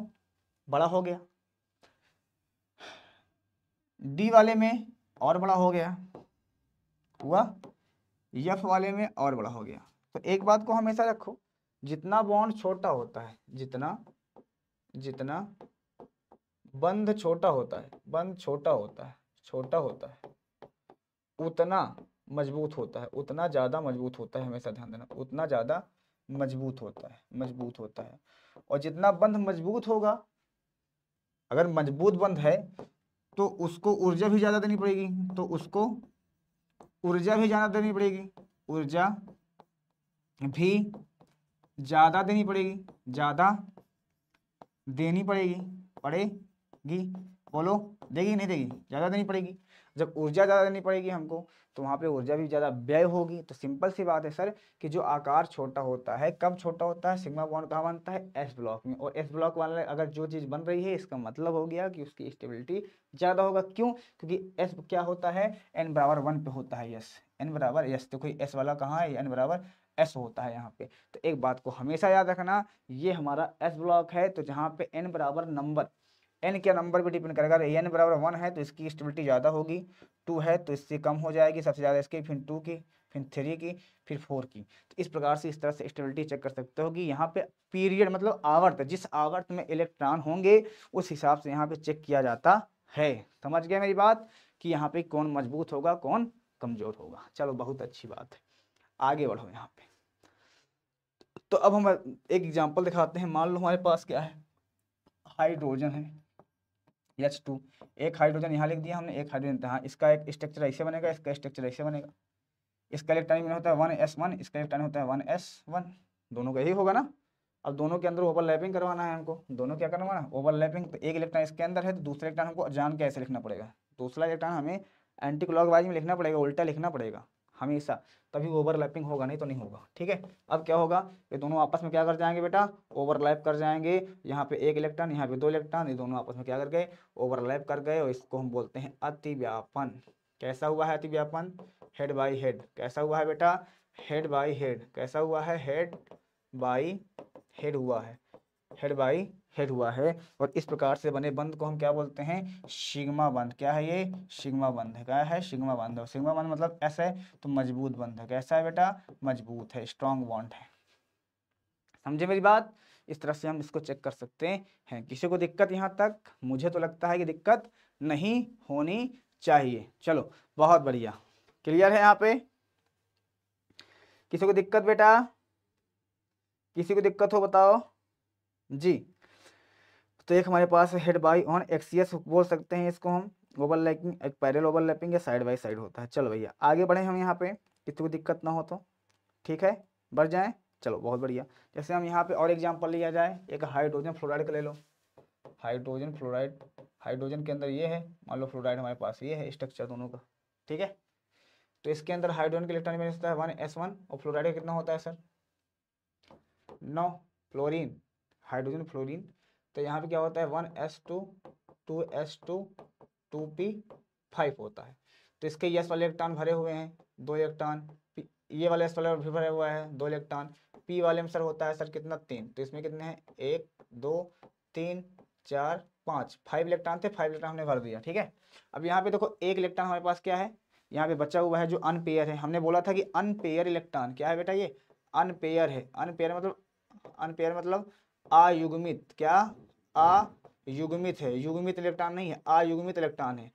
बड़ा हो गया डी वाले में और बड़ा हो गया हुआ यफ वाले में और बड़ा हो गया तो एक बात को हमेशा रखो जितना बॉन्ड छोटा होता है जितना जितना बंध छोटा होता है बंध छोटा होता है छोटा होता है उतना मजबूत होता है उतना ज़्यादा मजबूत होता है हमेशा ध्यान देना उतना ज़्यादा मजबूत होता है मजबूत होता है और जितना बंध मजबूत होगा अगर मजबूत बंध है तो उसको ऊर्जा भी ज़्यादा देनी पड़ेगी तो उसको ऊर्जा भी ज़्यादा देनी पड़ेगी ऊर्जा भी ज़्यादा देनी पड़ेगी ज़्यादा देनी पड़ेगी पड़ेगी बोलो देगी नहीं देगी ज़्यादा देनी पड़ेगी जब ऊर्जा ज़्यादा देनी पड़ेगी हमको तो वहाँ पे ऊर्जा भी ज़्यादा व्यय होगी तो सिंपल सी बात है सर कि जो आकार छोटा होता है कब छोटा होता है सिग्मा बॉन्ड कहाँ बनता है एस ब्लॉक में और एस ब्लॉक वाले अगर जो चीज़ बन रही है इसका मतलब हो गया कि उसकी स्टेबिलिटी ज़्यादा होगा क्यों क्योंकि एस क्या होता है एन बराबर वन पे होता है यस एन बराबर यस तो कोई एस वाला कहाँ है एन बराबर एस होता है यहाँ पे तो एक बात को हमेशा याद रखना ये हमारा एस ब्लॉक है तो जहाँ पे एन बराबर नंबर एन के नंबर पर डिपेंड करेगा अगर एन बराबर वन है तो इसकी स्टेबिलिटी ज़्यादा होगी टू है तो इससे कम हो जाएगी सबसे ज़्यादा इसकी फिर टू की फिर थ्री की फिर फोर की तो इस प्रकार से इस तरह से स्टेबिलिटी चेक कर सकते हो कि यहाँ पे पीरियड मतलब आवर्त जिस आवर्त में इलेक्ट्रॉन होंगे उस हिसाब से यहाँ पे चेक किया जाता है समझ गया मेरी बात कि यहाँ पे कौन मजबूत होगा कौन कमज़ोर होगा चलो बहुत अच्छी बात है आगे बढ़ो यहाँ पे तो अब हम एक एग्जाम्पल दिखाते हैं मान लो हमारे पास क्या है हाइड्रोजन है एच टू एक हाइड्रोजन यहाँ लिख दिया हमने एक हाइड्रोजन तो यहाँ इसका एक स्ट्रक्चर ऐसे बनेगा इसका स्ट्रक्चर ऐसे बनेगा इसका इलेक्ट्रॉनिक होता है वन एस वन इसका इलेक्ट्रॉनिक होता है वन एस वन दोनों का यही होगा ना अब दोनों के अंदर ओवरलैपिंग करवाना है हमको दोनों क्या करवाना है ओवरलैपिंग तो एक इलेक्ट्रॉन इसके अंदर है तो दूसरा इलेक्ट्रॉन हमको जान के ऐसे लिखना पड़ेगा दूसरा इलेक्ट्रॉन हमें एंटी क्लॉक वाइज में लिखना पड़ेगा उल्टा लिखना पड़ेगा हमेशा तभी ओवरलैपिंग होगा नहीं तो नहीं होगा ठीक है अब क्या होगा ये दोनों आपस में क्या कर जाएंगे बेटा ओवरलैप कर जाएंगे यहाँ पे एक इलेक्ट्रॉन यहाँ पे दो इलेक्ट्रॉन ये दोनों आपस में क्या कर गए ओवरलैप कर गए और इसको हम बोलते हैं अतिव्यापन कैसा हुआ है अतिव्यापन हेड बाई हेड कैसा हुआ है बेटा हेड बाई हेड कैसा हुआ है हेड बाई हेड हुआ है हेड बाई हेड हुआ है और इस प्रकार से बने बंद को हम क्या बोलते हैं शिग्मा बंद क्या है ये शिग्मा है क्या है शिग्मा और शिग्मा बंद मतलब ऐसा है तो मजबूत बंध कैसा है बेटा मजबूत है स्ट्रांग बॉन्ड है समझे मेरी बात इस तरह से हम इसको चेक कर सकते हैं किसी को दिक्कत यहाँ तक मुझे तो लगता है कि दिक्कत नहीं होनी चाहिए चलो बहुत बढ़िया क्लियर है यहाँ पे किसी को दिक्कत बेटा किसी को दिक्कत हो बताओ जी तो एक हमारे पास हेड बाई ऑन एक्सीएस बोल सकते हैं इसको हम ओवरलैपिंग एक पैरेल ओवरलैपिंग या साइड बाई साइड होता है चलो भैया आगे बढ़े हम यहाँ पे कितनी कोई दिक्कत ना हो तो ठीक है बढ़ जाएँ चलो बहुत बढ़िया जैसे हम यहाँ पे और एग्जाम्पल लिया जाए एक हाइड्रोजन फ्लोराइड का ले लो हाइड्रोजन फ्लोराइड हाइड्रोजन के अंदर ये है मान लो फ्लोराइड हमारे पास ये है स्ट्रक्चर दोनों का ठीक है तो इसके अंदर हाइड्रोजन के इलेक्ट्रॉन में होता है वन एस वन और फ्लोराइड का कितना होता है सर नौ फ्लोरीन हाइड्रोजन फ्लोरीन तो यहाँ पे क्या होता है one S two two S two two P five होता है तो इसके यस वाले इलेक्ट्रॉन भरे हुए हैं दो इलेक्ट्रॉन ये वाले एस वाले भी भरे हुआ है दो इलेक्ट्रॉन पी वाले में सर होता है सर कितना तीन तो इसमें कितने हैं एक दो तीन चार पाँच फाइव इलेक्ट्रॉन थे फाइव इलेक्ट्रॉन हमने भर दिया ठीक है अब यहाँ पे देखो एक इलेक्ट्रॉन हमारे पास क्या है यहाँ पे बचा हुआ है जो अनपेयर है हमने बोला था कि अनपेयर इलेक्ट्रॉन क्या है बेटा ये अनपेयर है अनपेयर मतलब अनपेयर मतलब आयुग्मित क्या आयुग्मित है युग्मित इलेक्ट्रॉन नहीं है आयुग्मित इलेक्ट्रॉन है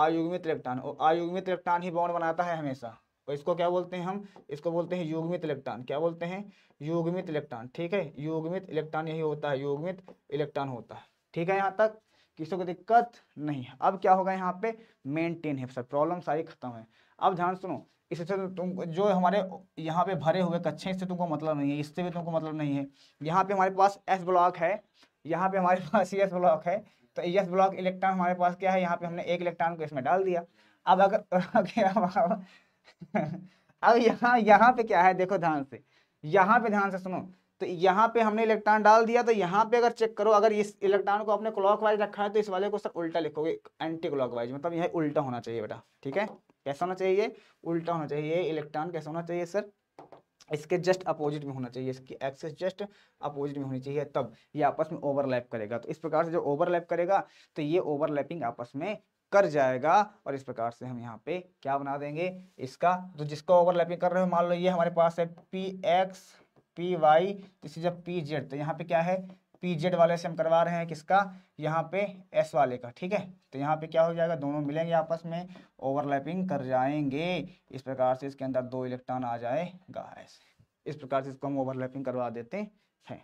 आयुग्मित इलेक्ट्रॉन और आयुग्मित इलेक्ट्रॉन ही बॉन्ड बनाता है हमेशा और इसको क्या बोलते हैं हम इसको बोलते हैं युग्मित इलेक्ट्रॉन क्या बोलते हैं युग्मित इलेक्ट्रॉन ठीक है युग्मित इलेक्ट्रॉन यही होता है युग्मित इलेक्ट्रॉन होता है ठीक है यहाँ तक किसी को दिक्कत नहीं है अब क्या होगा यहाँ पे मेंटेन है सर प्रॉब्लम सारी खत्म है अब ध्यान सुनो इससे तुम जो हमारे यहाँ पे भरे हुए कच्चे इससे तुमको मतलब नहीं है इससे भी तुमको मतलब नहीं है यहाँ पे हमारे पास एस ब्लॉक है यहाँ पे हमारे पास ई ब्लॉक है तो ई ब्लॉक इलेक्ट्रॉन हमारे पास क्या है यहाँ पे हमने एक इलेक्ट्रॉन को इसमें डाल दिया अब अगर अब यहाँ यहाँ पे क्या है देखो ध्यान से यहाँ पे ध्यान से सुनो तो यहाँ पे हमने इलेक्ट्रॉन डाल दिया तो यहाँ पे अगर चेक करो अगर इस इलेक्ट्रॉन को आपने क्लॉक वाइज रखा है तो इस वाले को सर उल्टा लिखोगे एंटी क्लॉक वाइज मतलब यह उल्टा होना चाहिए बेटा ठीक है कैसा होना चाहिए उल्टा होना चाहिए इलेक्ट्रॉन कैसा होना चाहिए सर इसके जस्ट अपोजिट में होना चाहिए इसकी एक्सेस जस्ट अपोजिट में होनी चाहिए तब ये आपस में ओवरलैप करेगा तो इस प्रकार से जो ओवरलैप करेगा तो ये ओवरलैपिंग आपस में कर जाएगा और इस प्रकार से हम यहाँ पे क्या बना देंगे इसका तो जिसका ओवरलैपिंग कर रहे हो मान लो ये हमारे पास है पी एक्स पी वाई तो इसी जब पी जेड तो यहाँ पे क्या है पीजेड वाले से हम करवा रहे हैं किसका यहाँ पे एस वाले का ठीक है तो यहाँ पे क्या हो जाएगा दोनों मिलेंगे आपस में ओवरलैपिंग कर जाएंगे इस प्रकार से इसके अंदर दो इलेक्ट्रॉन आ जाएगा ऐसे इस प्रकार से इसको हम ओवरलैपिंग करवा देते हैं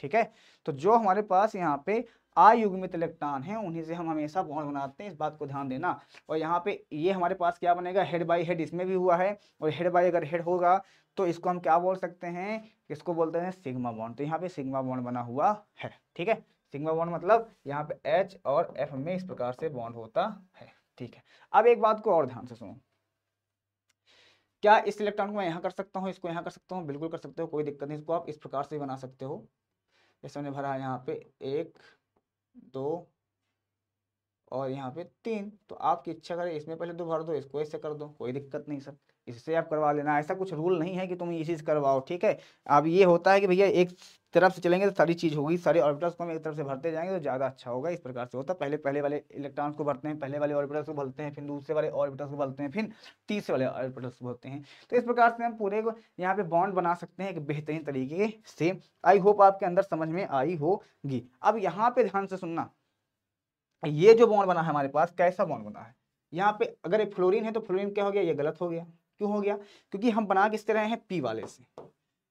ठीक है तो जो हमारे पास यहाँ पे आयुग्मित इलेक्ट्रॉन है उन्हीं से हम हमेशा बॉन्ड बनाते हैं इस बात को ध्यान देना और यहाँ पे ये हमारे पास क्या बनेगा हेड बाई हेड इसमें भी हुआ है और हेड बाई अगर हेड होगा तो इसको हम क्या बोल सकते हैं इसको बोलते हैं सिग्मा बॉन्ड तो यहाँ पे सिग्मा बॉन्ड बना हुआ है ठीक है सिग्मा बॉन्ड मतलब यहाँ पे एच और एफ में इस प्रकार से बॉन्ड होता है ठीक है अब एक बात को और ध्यान से सुनो क्या इस इलेक्ट्रॉन को मैं यहाँ कर सकता हूँ इसको यहाँ कर सकता हूँ बिल्कुल कर सकते हो कोई दिक्कत नहीं इसको आप इस प्रकार से बना सकते हो जैसे हमने भरा यहाँ पे एक दो और यहाँ पे तीन तो आपकी इच्छा करे इसमें पहले दो भर दो इसको ऐसे कर दो कोई दिक्कत नहीं सर इससे आप करवा लेना ऐसा कुछ रूल नहीं है कि तुम ये चीज़ करवाओ ठीक है अब ये होता है कि भैया एक तरफ से चलेंगे तो सारी चीज़ होगी सारे ऑर्बिटल्स को हम एक तरफ से भरते जाएंगे तो ज़्यादा अच्छा होगा इस प्रकार से होता है पहले पहले वाले इलेक्ट्रॉन्स को भरते हैं पहले वाले ऑर्बिटल्स को भरते हैं फिर दूसरे वाले ऑर्बिटल्स को भरते हैं फिर तीसरे वाले ऑर्बिटल्स को भरते हैं तो इस प्रकार से हम पूरे को यहाँ पे बॉन्ड बना सकते हैं एक बेहतरीन तरीके से आई होप आपके अंदर समझ में आई होगी अब यहाँ पे ध्यान से सुनना ये जो बॉन्ड बना है हमारे पास कैसा बॉन्ड बना है यहाँ पे अगर ये फ्लोरिन है तो फ्लोरिन क्या हो गया ये गलत हो गया क्यों हो गया क्योंकि हम बना किस तरह हैं पी वाले से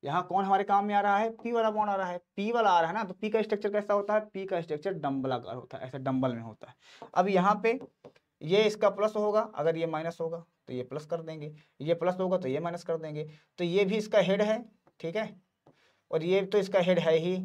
यहाँ कौन हमारे काम में आ रहा है पी वाला बॉन्ड आ रहा है पी वाला आ रहा है ना तो पी का स्ट्रक्चर कैसा होता है पी का स्ट्रक्चर डम्बल आकार होता है ऐसे डम्बल में होता है अब यहाँ पे ये इसका प्लस होगा अगर ये माइनस होगा तो ये प्लस कर देंगे ये प्लस होगा तो ये माइनस कर देंगे तो ये भी इसका हेड है ठीक है और ये तो इसका हेड है ही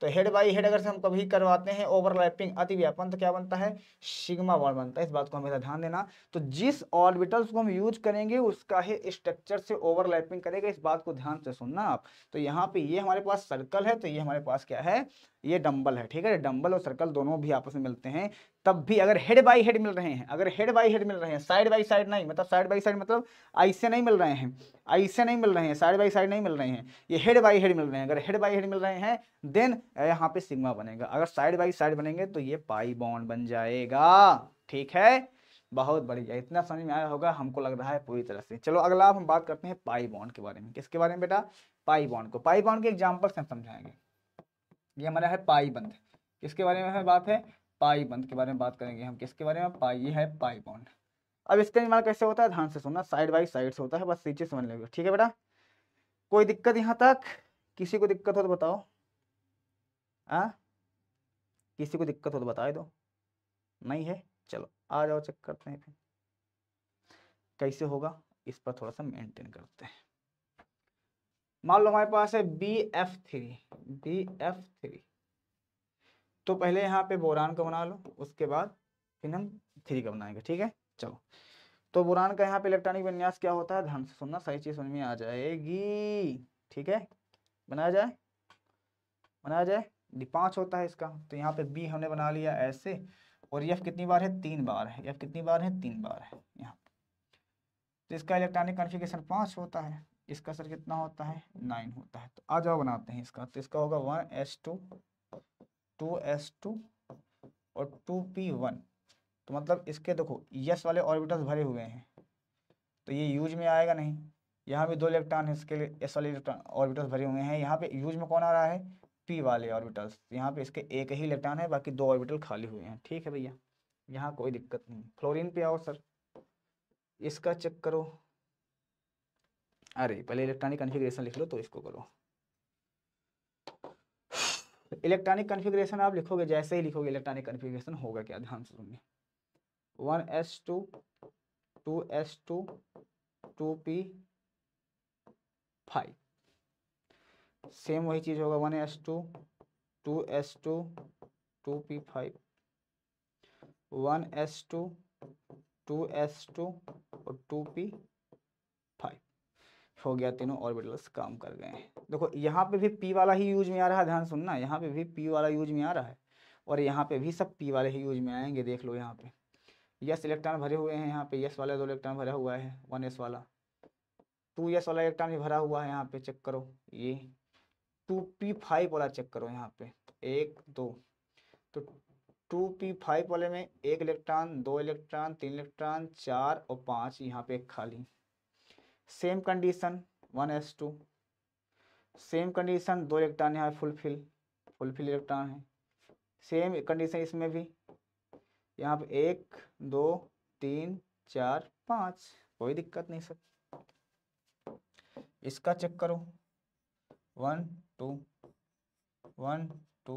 तो हेड बाई हेड अगर से हम कभी करवाते हैं ओवरलैपिंग व्यापन तो क्या बनता है सिग्मा बॉन्ड बनता है इस बात को हमेशा ध्यान देना तो जिस ऑर्बिटल्स को हम यूज करेंगे उसका ही स्ट्रक्चर से ओवरलैपिंग करेगा इस बात को ध्यान से सुनना आप तो यहाँ पे ये हमारे पास सर्कल है तो ये हमारे पास क्या है ये डम्बल है ठीक है डम्बल और सर्कल दोनों भी आपस में मिलते हैं तब भी अगर हेड बाई हेड मिल रहे हैं अगर हेड बाई हेड मिल रहे हैं साइड बाई साइड नहीं मतलब साइड बाई साइड मतलब ऐसे नहीं मिल रहे हैं ऐसे नहीं मिल रहे हैं साइड बाई साइड नहीं मिल रहे हैं ये हेड बाई हेड मिल रहे हैं अगर हेड बाई हेड मिल रहे हैं देन यहाँ पे सिग्मा बनेगा अगर साइड बाई साइड बनेंगे तो ये पाई बॉन्ड बन जाएगा ठीक है बहुत बढ़िया इतना समझ में आया होगा हमको लग रहा है पूरी तरह से चलो अगला आप हम बात करते हैं पाई बॉन्ड के बारे में किसके बारे में बेटा पाई बॉन्ड को पाई बॉन्ड के एग्जाम्पल से हम समझाएंगे ये हमारा है पाई बंद किसके बारे में बात है पाई बंद के बारे में बात करेंगे हम किसके बारे में पाई ये है पाई बॉन्ड अब इसका निर्माण कैसे होता है ध्यान से सुनना साइड बाई साइड से होता है बस नीचे समझ लेंगे ठीक है बेटा कोई दिक्कत यहाँ तक किसी को दिक्कत हो तो बताओ आ? किसी को दिक्कत हो तो बताए दो नहीं है चलो आ जाओ चेक करते हैं फिर कैसे होगा इस पर थोड़ा सा मेंटेन करते हैं मान लो हमारे पास है B F three B F three तो पहले यहाँ पे बोरान का बना लो उसके बाद फिर हम थ्री का बनाएंगे ठीक है चलो तो बोरान का यहाँ पे इलेक्ट्रॉनिक विन्यास क्या होता है ध्यान से सुनना सही चीज समझ में आ जाएगी ठीक है बनाया जाए बनाया जाए डी पाँच होता है इसका तो यहाँ पे बी हमने बना लिया ऐसे और यफ कितनी बार है तीन बार है यफ कितनी बार है तीन बार है यहाँ तो इसका इलेक्ट्रॉनिक कन्फिगेशन पांच होता है इसका सर कितना होता है नाइन होता है तो आ जाओ बनाते हैं इसका तो इसका होगा one S two two S two और टू पी वन तो मतलब इसके देखो यस वाले ऑर्बिटल्स भरे हुए हैं तो ये यूज में आएगा नहीं यहाँ भी दो इलेक्ट्रॉन है इसके लिए एस वाले इलेक्ट्रॉन ऑर्बिटल्स भरे हुए हैं यहाँ पे यूज में कौन आ रहा है पी वाले ऑर्बिटल्स यहाँ पे इसके एक ही इलेक्ट्रॉन है बाकी दो ऑर्बिटल खाली हुए हैं ठीक है भैया यहाँ कोई दिक्कत नहीं फ्लोरिन पे आओ सर इसका चेक करो अरे पहले इलेक्ट्रॉनिक कॉन्फ़िगरेशन लिख लो तो इसको करो इलेक्ट्रॉनिक कॉन्फ़िगरेशन आप लिखोगे जैसे ही लिखोगे इलेक्ट्रॉनिक कॉन्फ़िगरेशन होगा क्या ध्यान से सुनिए one S two two S two two P five same वही चीज होगा one S two two S two two P five one S two two S two और टू पी हो गया तीनों ऑर्बिटल्स काम कर गए हैं देखो यहाँ पे भी पी वाला ही यूज में आ रहा है ध्यान सुनना यहाँ पे भी पी वाला यूज में आ रहा है और यहाँ पे भी सब पी वाले ही यूज में आएंगे देख लो यहाँ पे यस इलेक्ट्रॉन भरे हुए हैं यहाँ पे यस वाला दो इलेक्ट्रॉन भरा हुआ है वन एस वाला टू यस वाला इलेक्ट्रॉन भी भरा हुआ है यहाँ पे चेक करो ये टू पी फाइव वाला चेक करो यहाँ पे एक दो तो टू पी फाइव वाले में एक इलेक्ट्रॉन दो इलेक्ट्रॉन तीन इलेक्ट्रॉन चार और पाँच यहाँ पे खाली same condition one S two same condition दो इलेक्ट्रॉन यहाँ फुलफिल फुलफिल इलेक्ट्रॉन है सेम कंडीशन इसमें भी यहाँ पे एक दो तीन चार पाँच कोई दिक्कत नहीं सर इसका चेक करो one two one two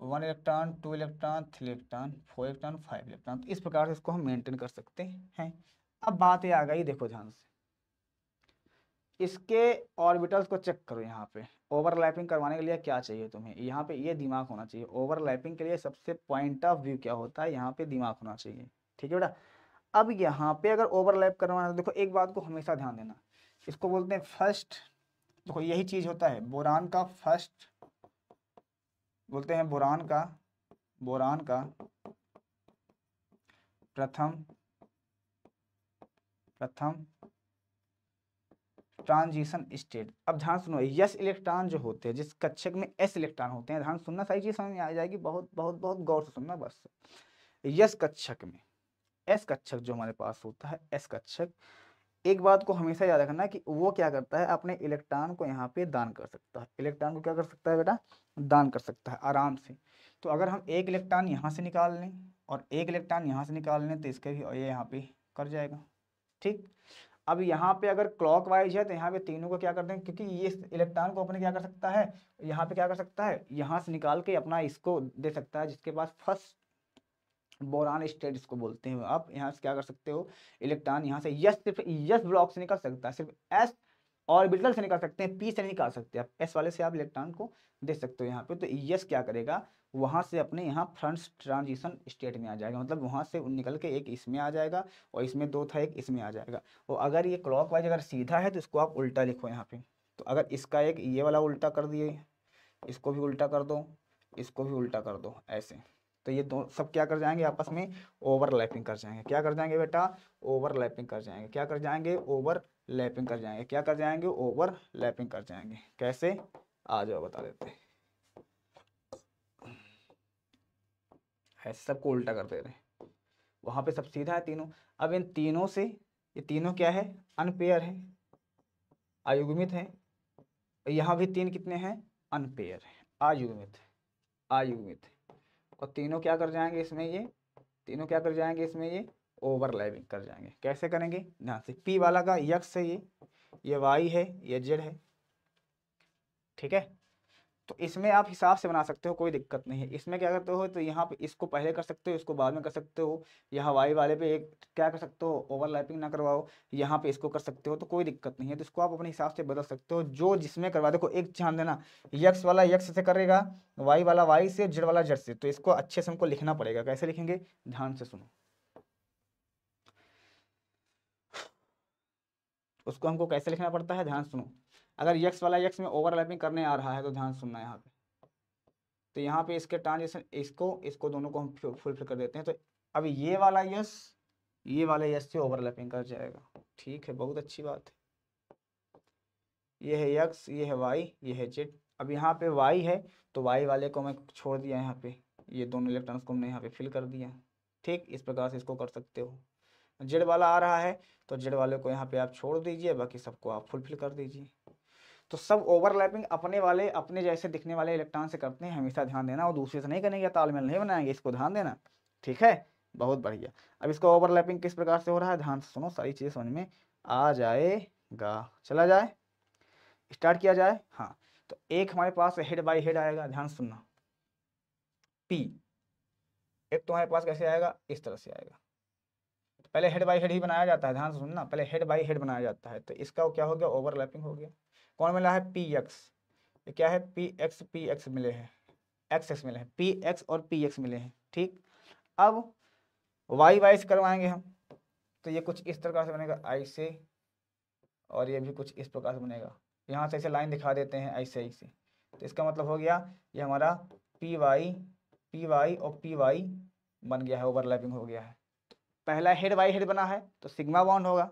one electron two electron three electron four electron five electron तो इस प्रकार से इसको हम मेंटेन कर सकते हैं अब बात ये आ गई देखो ध्यान से इसके ऑर्बिटल्स को चेक करो यहाँ पे ओवरलैपिंग करवाने के लिए क्या चाहिए तुम्हें यहाँ पे ये दिमाग होना चाहिए ओवरलैपिंग के लिए सबसे पॉइंट ऑफ व्यू क्या होता है यहाँ पे दिमाग होना चाहिए ठीक है बेटा अब यहाँ पे अगर ओवरलैप करवाना तो देखो एक बात को हमेशा ध्यान देना इसको बोलते हैं फर्स्ट देखो यही चीज होता है बोरान का फर्स्ट बोलते हैं बोरान का बोरान का प्रथम प्रथम ट्रांजिशन स्टेट अब ध्यान सुनो यस इलेक्ट्रॉन जो होते हैं जिस कक्षक में एस इलेक्ट्रॉन होते हैं ध्यान सुनना सारी चीज समझ में आ जाएगी बहुत बहुत बहुत गौर से सुनना बस यस कक्षक में एस कक्षक जो हमारे पास होता है एस कक्षक एक बात को हमेशा याद रखना कि वो क्या करता है अपने इलेक्ट्रॉन को यहाँ पे दान कर सकता है इलेक्ट्रॉन को क्या कर सकता है बेटा दान कर सकता है आराम से तो अगर हम एक इलेक्ट्रॉन यहाँ से निकाल लें और एक इलेक्ट्रॉन यहाँ से निकाल लें तो इसका भी ये यहाँ पे कर जाएगा ठीक अब यहाँ पे अगर क्लॉक वाइज है तो यहाँ पे तीनों को क्या करते हैं क्योंकि ये इलेक्ट्रॉन को अपने क्या कर सकता है यहाँ पे क्या कर सकता है यहाँ से निकाल के अपना इसको दे सकता है जिसके पास फर्स्ट बोरान स्टेट इसको बोलते हैं आप यहाँ से क्या कर सकते हो इलेक्ट्रॉन यहाँ से यस सिर्फ यस ब्लॉक से निकल सकता है सिर्फ एस ऑर्बिटल से निकाल सकते हैं पी से निकाल सकते हैं आप एस वाले से आप इलेक्ट्रॉन को दे सकते हो यहाँ पे तो यस क्या करेगा वहाँ से अपने यहाँ फ्रंट ट्रांजिशन स्टेट में आ जाएगा मतलब वहाँ से निकल के एक इसमें आ जाएगा और इसमें दो था एक इसमें आ जाएगा और अगर ये क्लॉक वाइज अगर सीधा है तो इसको आप उल्टा लिखो यहाँ पे तो अगर इसका एक ये वाला उल्टा कर दिए इसको भी उल्टा कर दो इसको भी उल्टा कर दो ऐसे तो ये दो सब क्या कर जाएंगे आपस में ओवरलैपिंग कर जाएंगे क्या कर जाएंगे बेटा ओवरलैपिंग कर जाएंगे क्या कर जाएंगे ओवर लैपिंग कर जाएंगे क्या कर जाएंगे ओवर लैपिंग कर जाएंगे कैसे आ जाओ बता देते ऐसे सबको उल्टा कर दे रहे वहां पे सब सीधा है तीनों अब इन तीनों से ये तीनों क्या है अनपेयर है आयुगमित है यहाँ भी तीन कितने हैं अनपेयर है आयुगमित आयुगमित और तीनों क्या कर जाएंगे इसमें ये तीनों क्या कर जाएंगे इसमें ये ओवरलैपिंग कर जाएंगे कैसे करेंगे ध्यान से पी वाला का यक्स है ये ये वाई है ये जेड है ठीक है तो इसमें आप हिसाब से बना सकते हो कोई दिक्कत नहीं है इसमें क्या करते हो तो यहाँ पे इसको पहले कर सकते हो इसको बाद में कर सकते हो यहाँ वाई वाले पे एक क्या कर सकते हो ओवरलैपिंग ना करवाओ यहाँ पे इसको कर सकते हो तो कोई दिक्कत नहीं है तो इसको आप अपने हिसाब से बदल सकते हो जो जिसमें करवा देखो एक ध्यान देना यक्स वाला यक्स से करेगा वाई वाला वाई से जेड वाला जड़ से तो इसको अच्छे से हमको लिखना पड़ेगा कैसे लिखेंगे ध्यान से सुनो उसको हमको कैसे लिखना पड़ता है ध्यान सुनो अगर यक्स वाला यक्स में ओवरलैपिंग करने आ रहा है तो ध्यान सुनना यहाँ पे तो यहाँ पे इसके ट्रांजेक्शन इसको इसको दोनों को हम फुलफिल कर देते हैं तो अब ये वाला यस ये वाला यस से ओवरलैपिंग कर जाएगा ठीक है बहुत अच्छी बात है ये है यक्स ये है वाई ये है जेड अब यहाँ पे वाई है तो वाई वाले को मैं छोड़ दिया यहाँ पे ये दोनों इलेक्ट्रॉन्स को हमने यहाँ पे फिल कर दिया ठीक इस प्रकार से इसको कर सकते हो जेड वाला आ रहा है तो जेड वाले को यहाँ पे आप छोड़ दीजिए बाकी सबको आप फुलफिल कर दीजिए तो सब ओवरलैपिंग अपने वाले अपने जैसे दिखने वाले इलेक्ट्रॉन से करते हैं हमेशा ध्यान देना और दूसरे से नहीं करेंगे तालमेल नहीं बनाएंगे इसको ध्यान देना ठीक है बहुत बढ़िया अब इसका ओवरलैपिंग किस प्रकार से हो रहा है ध्यान से सुनो सारी चीज़ें समझ में आ जाएगा चला जाए स्टार्ट किया जाए हाँ तो एक हमारे पास हेड बाई हेड आएगा ध्यान सुनना पी एक तो हमारे पास कैसे आएगा इस तरह से आएगा पहले हेड बाई हेड ही बनाया जाता है ध्यान से सुनना पहले हेड बाई हेड बनाया जाता है तो इसका क्या हो गया ओवरलैपिंग हो गया कौन मिला है पी एक्स ये क्या है पी एक्स पी एक्स मिले हैं एक्स एक्स मिले हैं पी एक्स और पी एक्स मिले हैं ठीक अब वाई वाई से करवाएंगे हम तो ये कुछ इस प्रकार से बनेगा आई से और ये भी कुछ इस प्रकार से बनेगा यहाँ से ऐसे लाइन दिखा देते हैं ऐसे ऐसे तो इसका मतलब हो गया ये हमारा पी वाई पी वाई और पी वाई बन गया है ओवरलैपिंग हो गया है पहला हेड बाई हेड बना है तो सिग्मा बॉन्ड होगा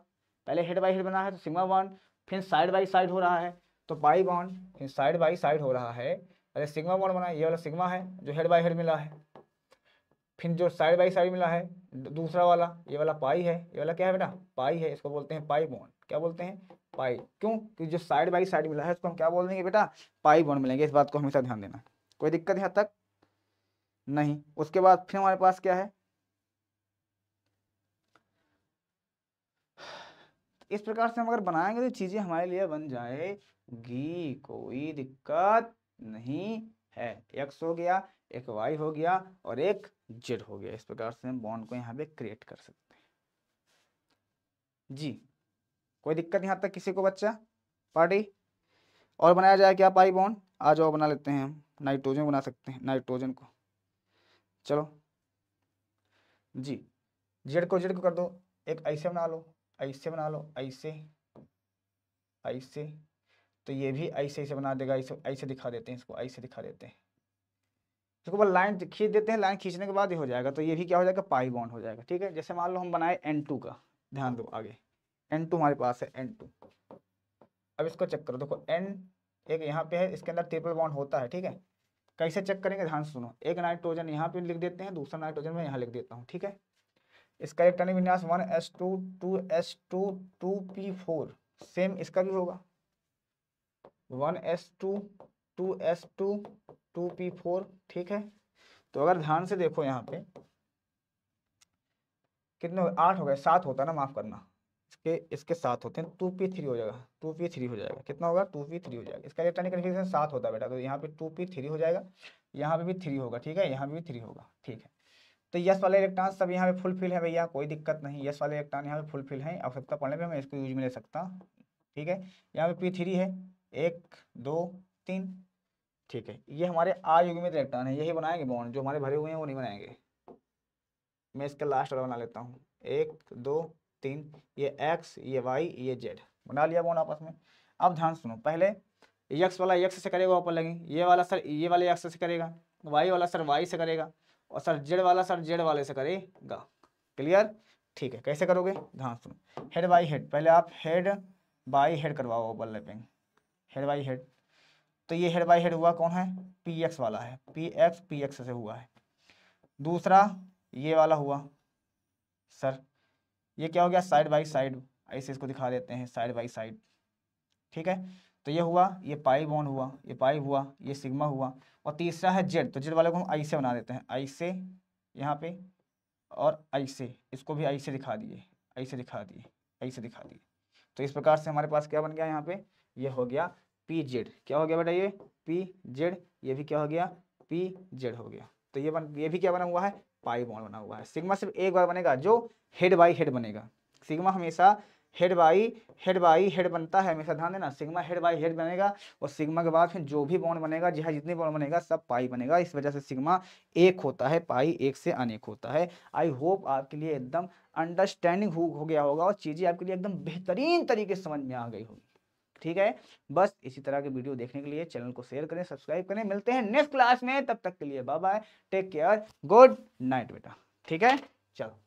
पहले हेड बाई हेड बना है तो सिग्मा बॉन्ड फिर साइड बाई साइड हो रहा है तो पाई बॉन्ड फिर साइड बाई साइड हो रहा है अरे सिग्मा बॉन्ड बना ये वाला सिग्मा है जो हेड बाई हेड मिला है फिर जो साइड बाई साइड मिला है दूसरा वाला ये वाला पाई है ये वाला क्या है बेटा पाई है इसको बोलते हैं पाई बॉन्ड क्या बोलते हैं पाई क्यों क्योंकि जो साइड बाई साइड मिला है उसको हम क्या बोल देंगे बेटा पाई बॉन्ड मिलेंगे इस बात को हमेशा ध्यान देना कोई दिक्कत यहाँ तक नहीं उसके बाद फिर हमारे पास क्या है इस प्रकार से हम अगर बनाएंगे तो चीज़ें हमारे लिए बन जाएगी कोई दिक्कत नहीं है एक्स हो गया एक वाई हो गया और एक जेड हो गया इस प्रकार से हम बॉन्ड को यहाँ पे क्रिएट कर सकते हैं जी कोई दिक्कत यहाँ तक किसी को बच्चा पार्टी और बनाया जाए क्या पाई बॉन्ड आ जाओ बना लेते हैं हम नाइट्रोजन बना सकते हैं नाइट्रोजन को चलो जी जेड को जेड को कर दो एक ऐसे बना लो ऐसे बना लो ऐसे ऐसे तो ये भी ऐसे ऐसे बना देगा ऐसे ऐसे दिखा देते हैं इसको ऐसे दिखा देते हैं इसको बस लाइन खींच देते हैं लाइन खींचने के बाद ये हो जाएगा तो ये भी क्या हो जाएगा पाई बॉन्ड हो जाएगा ठीक है जैसे मान लो हम बनाए एन टू का ध्यान दो आगे एन टू हमारे पास है एन टू अब इसको चेक करो देखो एन एक यहाँ पे है इसके अंदर ट्रिपल बॉन्ड होता है ठीक है कैसे चेक करेंगे ध्यान सुनो एक नाइट्रोजन यहाँ पे लिख देते हैं दूसरा नाइट्रोजन मैं यहाँ लिख देता हूँ ठीक है इसका इलेक्ट्रॉनिक विन्यास one S two two S two two P four same इसका भी होगा one S two two S two two P four ठीक है तो अगर ध्यान से देखो यहाँ पे कितने हो आठ हो गए सात होता है ना माफ करना इसके इसके साथ होते हैं टू पी थ्री हो जाएगा टू पी थ्री हो जाएगा कितना होगा टू पी थ्री हो जाएगा इसका इलेक्ट्रॉनिक कन्फिग्रेशन सात होता है बेटा तो यहाँ पे टू पी थ्री हो जाएगा यहाँ पे भी थ्री होगा ठीक है यहाँ पे भी थ्री होगा ठीक है तो यस वाले इलेक्ट्रॉन सब यहाँ पे फुलफिल है भैया कोई दिक्कत नहीं यस वाले इलेक्ट्रॉन यहाँ पे फुलफिल है आवश्यकता पड़ने पर मैं इसको यूज में ले सकता हूँ ठीक है यहाँ पे पी थ्री है एक दो तीन ठीक है ये हमारे आयुग्मित इलेक्ट्रॉन है यही बनाएंगे बॉन्ड जो हमारे भरे हुए हैं वो नहीं बनाएंगे मैं इसका लास्ट वाला बना लेता हूँ एक दो तीन ये एक्स ये वाई ये जेड बना लिया बॉन्ड आपस में अब ध्यान सुनो पहले यक्स वाला यक्स से करेगा ऊपर लगे ये वाला सर ये वाले यक्स से करेगा वाई वाला सर वाई से करेगा और सर जेड वाला सर जेड वाले से करेगा क्लियर ठीक है कैसे करोगे ध्यान हाँ, सुनो हेड बाई हेड पहले आप हेड बाई हेड करवाओ बल्ले पे हेड बाई हेड तो ये हेड बाई हेड हुआ कौन है पी एक्स वाला है पी एक्स पी एक्स से हुआ है दूसरा ये वाला हुआ सर ये क्या हो गया साइड बाई साइड ऐसे इसको दिखा देते हैं साइड बाई साइड ठीक है तो ये हुआ ये पाई बॉन्ड हुआ ये पाई हुआ ये सिग्मा हुआ और तीसरा है जेड तो जेड वाले को हम आई से बना देते हैं आई से यहाँ पे और आई से इसको भी आई से दिखा दिए आई से दिखा दिए आई से दिखा दिए तो इस प्रकार से हमारे पास क्या बन गया यहाँ पे ये हो गया पी जेड क्या हो गया बेटा ये पी जेड ये भी क्या हो गया पी जेड हो गया तो ये बन ये भी क्या बना हुआ है पाई बॉन्ड बना हुआ है सिग्मा सिर्फ एक बार बनेगा जो हेड बाई हेड बनेगा सिग्मा हमेशा head by head by head बनता है हमेशा ध्यान देना सिग्मा हेड बाई हेड बनेगा और सिग्मा के बाद फिर जो भी बॉन्ड बनेगा जहाँ जितनी बॉन्ड बनेगा सब पाई बनेगा इस वजह से सिग्मा एक होता है पाई एक से अनेक होता है आई होप आपके लिए एकदम अंडरस्टैंडिंग हो, हो गया होगा और चीज़ें आपके लिए एकदम बेहतरीन तरीके से समझ में आ गई होगी ठीक है बस इसी तरह के वीडियो देखने के लिए चैनल को शेयर करें सब्सक्राइब करें मिलते हैं नेक्स्ट क्लास में तब तक के लिए bye bye take care good night बेटा ठीक है चलो